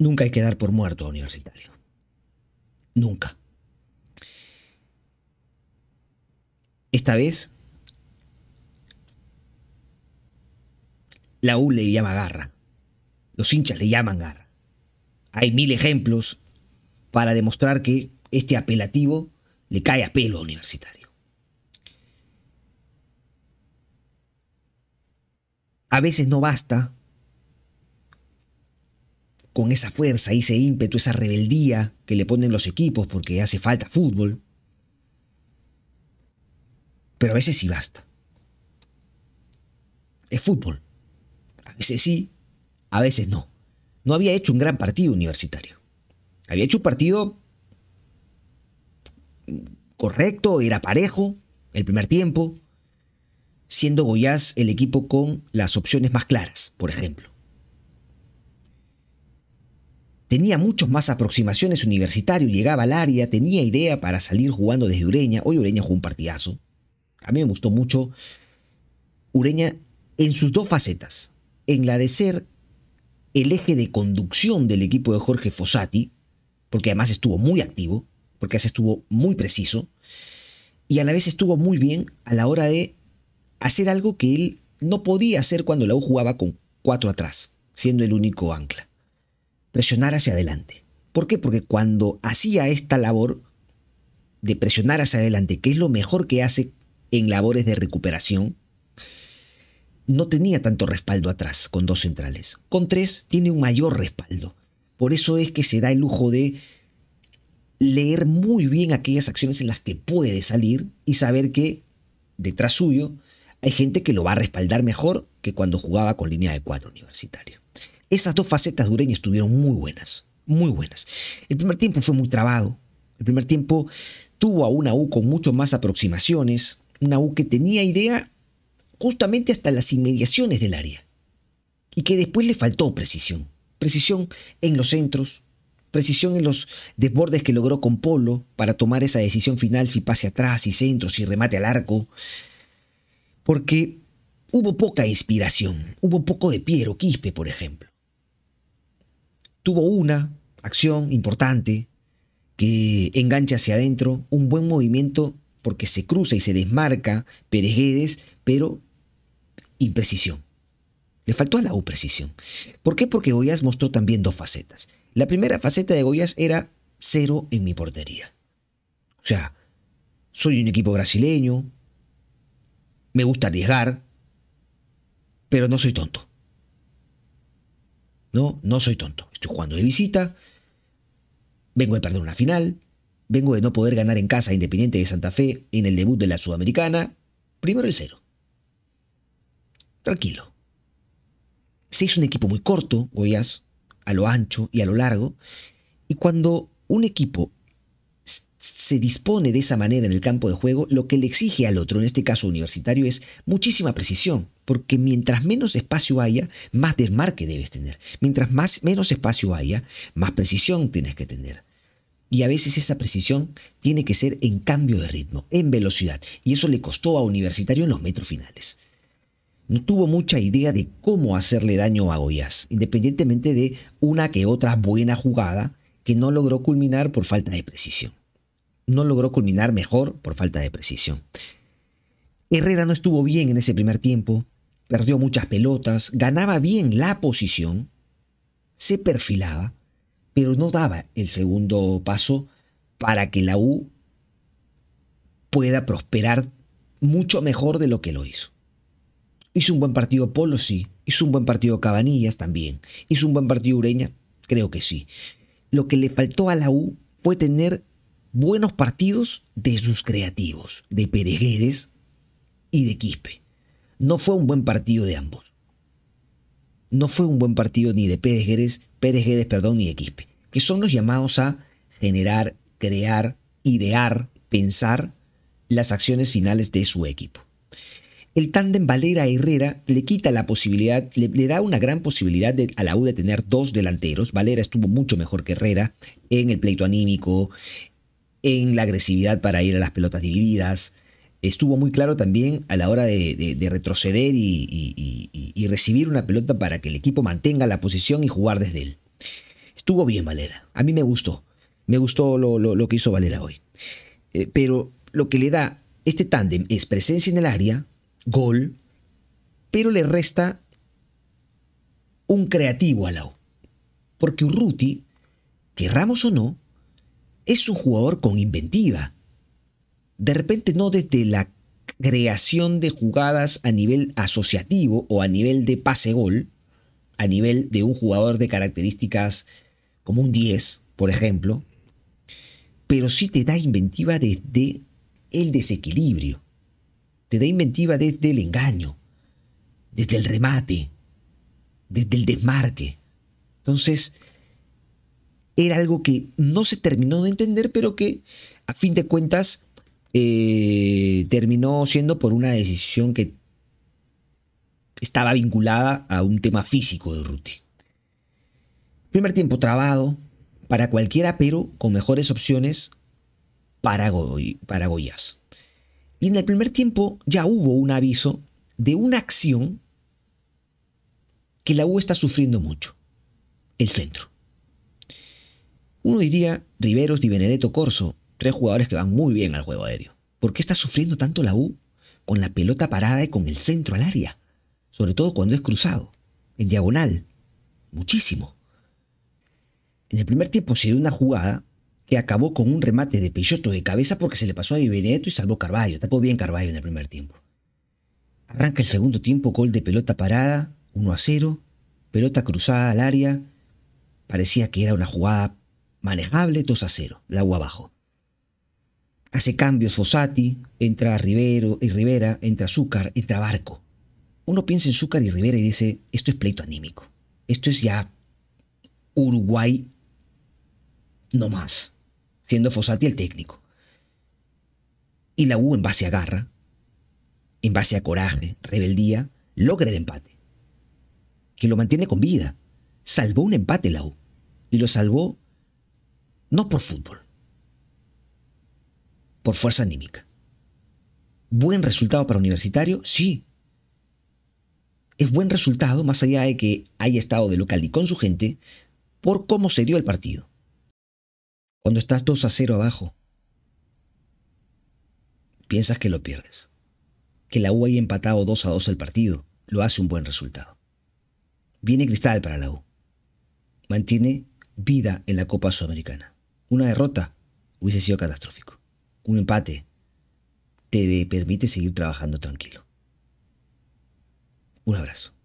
Nunca hay que dar por muerto a un universitario. Nunca. Esta vez, la U le llama garra. Los hinchas le llaman garra. Hay mil ejemplos para demostrar que este apelativo le cae a pelo a universitario. A veces no basta con esa fuerza ese ímpetu, esa rebeldía que le ponen los equipos porque hace falta fútbol. Pero a veces sí basta. Es fútbol. A veces sí, a veces no. No había hecho un gran partido universitario. Había hecho un partido correcto, era parejo el primer tiempo, siendo Goiás el equipo con las opciones más claras, por ejemplo. Tenía muchos más aproximaciones universitarios, llegaba al área, tenía idea para salir jugando desde Ureña. Hoy Ureña jugó un partidazo. A mí me gustó mucho Ureña en sus dos facetas. En la de ser el eje de conducción del equipo de Jorge Fossati, porque además estuvo muy activo, porque se estuvo muy preciso, y a la vez estuvo muy bien a la hora de hacer algo que él no podía hacer cuando la U jugaba con cuatro atrás, siendo el único ancla presionar hacia adelante. ¿Por qué? Porque cuando hacía esta labor de presionar hacia adelante, que es lo mejor que hace en labores de recuperación, no tenía tanto respaldo atrás con dos centrales. Con tres tiene un mayor respaldo. Por eso es que se da el lujo de leer muy bien aquellas acciones en las que puede salir y saber que detrás suyo hay gente que lo va a respaldar mejor que cuando jugaba con línea de cuadro universitario. Esas dos facetas dureñas estuvieron muy buenas, muy buenas. El primer tiempo fue muy trabado. El primer tiempo tuvo a una U con mucho más aproximaciones, una U que tenía idea justamente hasta las inmediaciones del área y que después le faltó precisión. Precisión en los centros, precisión en los desbordes que logró con Polo para tomar esa decisión final si pase atrás, si centro, si remate al arco. Porque hubo poca inspiración, hubo poco de Piero Quispe, por ejemplo tuvo una acción importante que engancha hacia adentro, un buen movimiento porque se cruza y se desmarca Pérez pero imprecisión. Le faltó a la U precisión. ¿Por qué? Porque Goyas mostró también dos facetas. La primera faceta de Goyas era cero en mi portería. O sea, soy un equipo brasileño, me gusta arriesgar, pero no soy tonto. No, no soy tonto. Estoy jugando de visita. Vengo de perder una final. Vengo de no poder ganar en casa Independiente de Santa Fe en el debut de la Sudamericana. Primero el cero. Tranquilo. Se hizo un equipo muy corto, Goiás, a lo ancho y a lo largo. Y cuando un equipo se dispone de esa manera en el campo de juego, lo que le exige al otro, en este caso universitario, es muchísima precisión, porque mientras menos espacio haya, más desmarque debes tener. Mientras más, menos espacio haya, más precisión tienes que tener. Y a veces esa precisión tiene que ser en cambio de ritmo, en velocidad, y eso le costó a Universitario en los metros finales. No tuvo mucha idea de cómo hacerle daño a Goyas, independientemente de una que otra buena jugada que no logró culminar por falta de precisión no logró culminar mejor por falta de precisión. Herrera no estuvo bien en ese primer tiempo, perdió muchas pelotas, ganaba bien la posición, se perfilaba, pero no daba el segundo paso para que la U pueda prosperar mucho mejor de lo que lo hizo. Hizo un buen partido Polo, sí. Hizo un buen partido Cabanillas también. Hizo un buen partido Ureña, creo que sí. Lo que le faltó a la U fue tener buenos partidos de sus creativos, de Peregueres y de Quispe. No fue un buen partido de ambos. No fue un buen partido ni de Pérez Pérez perdón, ni de Quispe, que son los llamados a generar, crear, idear, pensar las acciones finales de su equipo. El tándem Valera-Herrera le quita la posibilidad, le, da una gran posibilidad a la U de tener dos delanteros. Valera estuvo mucho mejor que Herrera en el pleito anímico, en la agresividad para ir a las pelotas divididas. Estuvo muy claro también a la hora de, retroceder y, recibir una pelota para que el equipo mantenga la posición y jugar desde él. Estuvo bien Valera. A mí me gustó. Me gustó lo, que hizo Valera hoy. Eh, pero lo que le da este tándem es presencia en el área, gol, pero le resta un creativo a la U. Porque Urruti, querramos o no, es un jugador con inventiva. De repente no desde la creación de jugadas a nivel asociativo o a nivel de pase-gol, a nivel de un jugador de características como un 10, por ejemplo, pero sí te da inventiva desde el desequilibrio, te da inventiva desde el engaño, desde el remate, desde el desmarque. Entonces, era algo que no se terminó de entender, pero que a fin de cuentas eh, terminó siendo por una decisión que estaba vinculada a un tema físico de Ruti. Primer tiempo trabado para cualquiera, pero con mejores opciones para, Goy, para Goyas. Y en el primer tiempo ya hubo un aviso de una acción que la U está sufriendo mucho, el centro. Uno diría Riveros y Benedetto Corso, tres jugadores que van muy bien al juego aéreo. ¿Por qué está sufriendo tanto la U con la pelota parada y con el centro al área? Sobre todo cuando es cruzado, en diagonal. Muchísimo. En el primer tiempo se dio una jugada que acabó con un remate de Peixoto de cabeza porque se le pasó a Benedetto y salvó Carballo. Tapó bien Carballo en el primer tiempo. Arranca el segundo tiempo, gol de pelota parada, 1 a 0, pelota cruzada al área. Parecía que era una jugada manejable, 2 a 0, la U abajo. Hace cambios Fossati, entra Rivero y Rivera, entra Azúcar, entra Barco. Uno piensa en Azúcar y Rivera y dice, esto es pleito anímico, esto es ya Uruguay no más, siendo Fossati el técnico. Y la U en base a garra, en base a coraje, rebeldía, logra el empate, que lo mantiene con vida. Salvó un empate la U, y lo salvó no por fútbol. Por fuerza anímica. Buen resultado para Universitario, sí. Es buen resultado más allá de que haya estado de local y con su gente por cómo se dio el partido. Cuando estás 2 a 0 abajo, piensas que lo pierdes. Que la U haya empatado 2 a 2 el partido lo hace un buen resultado. Viene cristal para la U. Mantiene vida en la Copa Sudamericana. Una derrota hubiese sido catastrófico. Un empate te permite seguir trabajando tranquilo. Un abrazo.